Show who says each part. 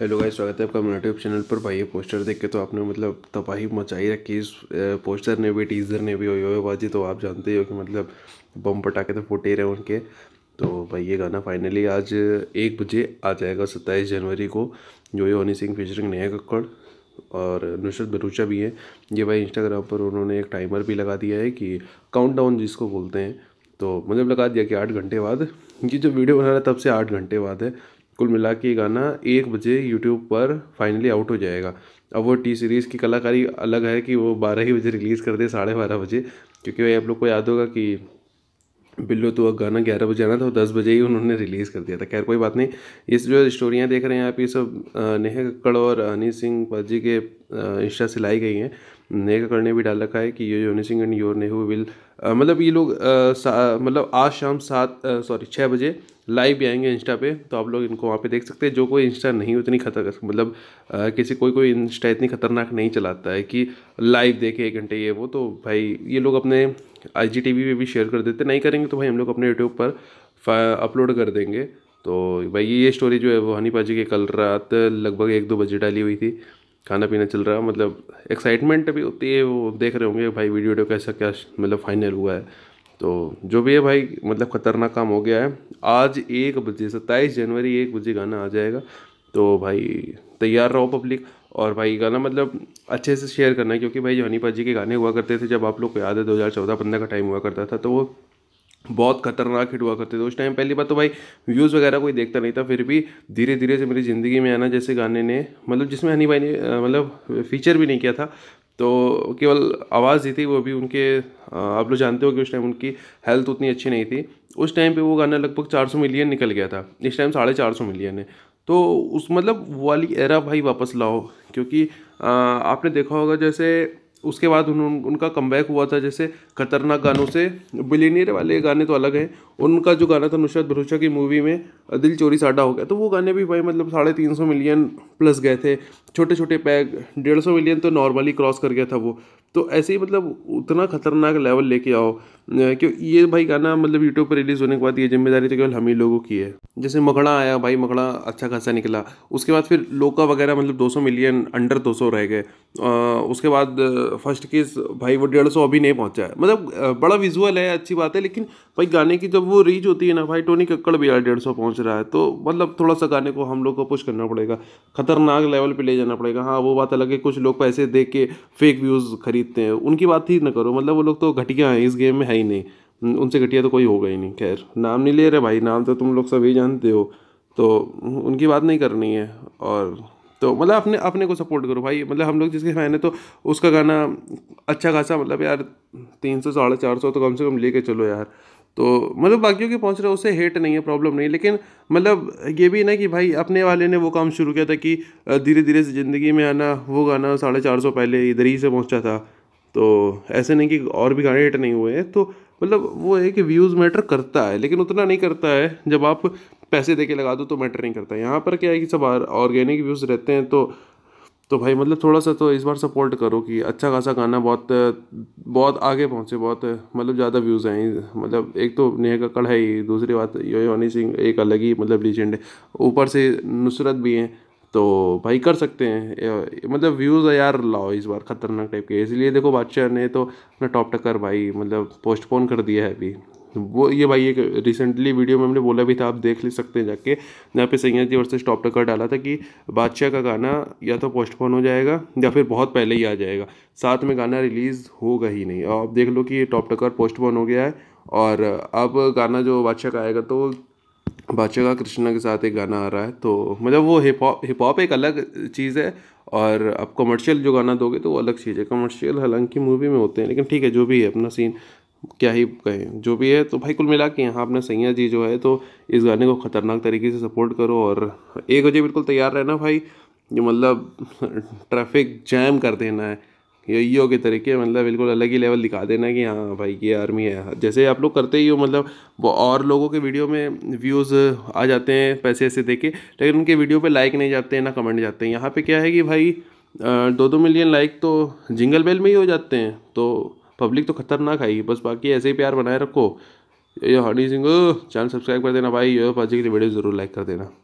Speaker 1: hello guys स्वागत है आपका मेरा यूट्यूब चैनल पर भाई ये पोस्टर देख के तो आपने मतलब तबाही मचाई रखी इस पोस्टर ने भी टीज़र ने भी ओयो बाजी तो आप जानते ही हो कि मतलब बम पटाखे तो फूटे रहे उनके तो भाई ये गाना फाइनली आज एक बजे आ जाएगा सत्ताईस जनवरी को जो ये होनी सिंह फिजरिंग नया कक्कड़ और नुसरत बरूचा भी है ये भाई इंस्टाग्राम पर उन्होंने एक टाइमर भी लगा दिया है कि काउंट जिसको बोलते हैं तो मतलब लगा दिया कि आठ घंटे बाद ये जो वीडियो बना रहा है तब से आठ घंटे बाद है कुल मिला के गाना एक बजे यूट्यूब पर फाइनली आउट हो जाएगा अब वो टी सीरीज़ की कलाकारी अलग है कि वो बारह ही बजे रिलीज़ कर दे साढ़े बारह बजे क्योंकि भाई आप लोग को याद होगा कि बिल्लो तो गाना ग्यारह बजे आना था दस बजे ही उन्होंने रिलीज़ कर दिया था खैर कोई बात नहीं ये जो स्टोरियाँ देख रहे हैं आप ये सब नेहा कक्कड़ और हनी सिंह पाजी के इंस्टा से लाई गई हैं नेहा कक्कड़ ने भी डाल रखा है कि यो योनी सिंह एंड योर नेहू विल मतलब ये लोग मतलब आज शाम सात सॉरी छः बजे लाइव भी आएंगे इंस्टा पे तो आप लोग इनको वहाँ पे देख सकते हैं जो कोई इंस्टा नहीं उतनी खतर मतलब आ, किसी कोई कोई इंस्टा इतनी खतरनाक नहीं चलाता है कि लाइव देखे एक घंटे ये वो तो भाई ये लोग अपने आई जी पे भी शेयर कर देते नहीं करेंगे तो भाई हम लोग अपने यूट्यूब पर अपलोड कर देंगे तो भाई ये स्टोरी जो है वो हनी पाजी की कल रात लगभग एक दो बजे डाली हुई थी खाना पीना चल रहा है मतलब एक्साइटमेंट भी होती है वो देख रहे होंगे भाई वीडियो वीडियो कैसा क्या मतलब फाइनल हुआ है तो जो भी है भाई मतलब ख़तरनाक काम हो गया है आज एक बजे सत्ताईस जनवरी एक बजे गाना आ जाएगा तो भाई तैयार रहो पब्लिक और भाई गाना मतलब अच्छे से शेयर करना है क्योंकि भाई जो हनीपा जी के गाने हुआ करते थे जब आप लोग को याद है दो हज़ार का टाइम हुआ करता था तो वो बहुत खतरनाक हिट हुआ करते थे उस टाइम पहली बात तो भाई व्यूज़ वगैरह कोई देखता नहीं था फिर भी धीरे धीरे से मेरी ज़िंदगी में आना जैसे गाने ने मतलब जिसमें हनी भाई ने मतलब फीचर भी नहीं किया था तो केवल आवाज़ दी थी वो भी उनके आप लोग जानते हो कि उस टाइम उनकी हेल्थ उतनी अच्छी नहीं थी उस टाइम पे वो गाना लगभग 400 मिलियन निकल गया था इस टाइम साढ़े चार सौ मिलियन है तो उस मतलब वाली एरा भाई वापस लाओ क्योंकि आपने देखा होगा जैसे उसके बाद उन उनका कमबैक हुआ था जैसे खतरनाक गानों से बिलीनियर वाले गाने तो अलग हैं उनका जो गाना था नुशरत भरूचा की मूवी में दिल चोरी साडा हो गया तो वो गाने भी भाई मतलब साढ़े तीन सौ मिलियन प्लस गए थे छोटे छोटे पैक डेढ़ सौ मिलियन तो नॉर्मली क्रॉस कर गया था वो तो ऐसे ही मतलब उतना खतरनाक लेवल लेके आओ क्यों ये भाई गाना मतलब यूट्यूब पर रिलीज़ होने के बाद ये जिम्मेदारी तो केवल हम ही लोगों की है जैसे मकड़ा आया भाई मकड़ा अच्छा खासा निकला उसके बाद फिर लोका वगैरह मतलब 200 मिलियन अंडर 200 रह गए उसके बाद फर्स्ट केस भाई वो डेढ़ सौ अभी नहीं पहुँचा है मतलब बड़ा विजुअल है अच्छी बात है लेकिन भाई गाने की जब वो रीच होती है ना भाई टोनी कक्कड़ भी यार डेढ़ सौ पहुँच रहा है तो मतलब थोड़ा सा गाने को हम लोग को पुश करना पड़ेगा खतरनाक लेवल पर ले जाना पड़ेगा हाँ वो बात अलग है कुछ लोग पैसे दे के फेक व्यूज़ खरीद जीतते हैं उनकी बात ही ना करो मतलब वो लोग तो घटिया हैं इस गेम में है ही नहीं उनसे घटिया तो कोई होगा ही नहीं खैर नाम नहीं ले रहे भाई नाम तो तुम लोग सभी जानते हो तो उनकी बात नहीं करनी है और तो मतलब अपने अपने को सपोर्ट करो भाई मतलब हम लोग जिसके फैन है तो उसका गाना अच्छा खासा मतलब यार तीन सौ साढ़े चार सौ तो कम से कम लेके चलो यार तो मतलब बाकियों के पहुंच रहे उससे हेट नहीं है प्रॉब्लम नहीं लेकिन मतलब ये भी ना कि भाई अपने वाले ने वो काम शुरू किया था कि धीरे धीरे से ज़िंदगी में आना वो गाना साढ़े चार सौ पहले इधर ही से पहुंचा था तो ऐसे नहीं कि और भी गाने हिट नहीं हुए हैं तो मतलब वो है कि व्यूज़ मैटर करता है लेकिन उतना नहीं करता है जब आप पैसे दे के लगा दो तो मैटर नहीं करता यहाँ पर क्या है कि सब ऑर्गेनिक व्यूज़ रहते हैं तो तो भाई मतलब थोड़ा सा तो इस बार सपोर्ट करो कि अच्छा खासा गाना बहुत बहुत आगे पहुँचे बहुत मतलब ज़्यादा व्यूज़ आए मतलब एक तो नेहा का है ही दूसरी बात यो योनी सिंह एक अलग ही मतलब लीजेंड है ऊपर से नुसरत भी हैं तो भाई कर सकते हैं मतलब व्यूज़ यार लाओ इस बार खतरनाक टाइप के इसलिए देखो बादशाह ने तो अपना टॉप टक्कर भाई मतलब पोस्टपोन कर दिया है अभी वो ये भाई एक रिसेंटली वीडियो में हमने बोला भी था आप देख ले सकते हैं जाके यहाँ पे सैया जी वर्सेस टॉप टक्कर डाला था कि बादशाह का गाना या तो पोस्टपोन हो जाएगा या फिर बहुत पहले ही आ जाएगा साथ में गाना रिलीज़ होगा ही नहीं और आप देख लो कि टॉप टक्कर पोस्टपोन हो गया है और अब गाना जो बादशाह का आएगा तो बादशाह कृष्णा के साथ एक गाना आ रहा है तो मतलब वो हिप हॉप हिप हॉप एक अलग चीज़ है और आप कमर्शियल जो गाना दोगे तो वो अलग चीज़ है कमर्शियल हालांकि मूवी में होते हैं लेकिन ठीक है जो भी है अपना सीन क्या ही कहें जो भी है तो भाई कुल मिला के यहाँ अपना सैया जी जो है तो इस गाने को ख़तरनाक तरीके से सपोर्ट करो और एक बजे बिल्कुल तैयार रहना भाई ये मतलब ट्रैफिक जैम कर देना है यो के तरीके मतलब बिल्कुल अलग ही लेवल दिखा देना कि हाँ भाई ये आर्मी है जैसे आप लोग करते ही हो मतलब और लोगों के वीडियो में व्यूज़ आ जाते हैं पैसे ऐसे दे के लेकिन उनके वीडियो पे लाइक नहीं जाते हैं ना कमेंट जाते हैं यहाँ पे क्या है कि भाई दो दो मिलियन लाइक तो जिंगल बेल में ही हो जाते हैं तो पब्लिक तो खतरनाक आएगी बस बाकी ऐसे ही प्यार बनाए रखो ये हनी सिंह चैनल सब्सक्राइब कर देना भाई ये के लिए वीडियो ज़रूर लाइक कर देना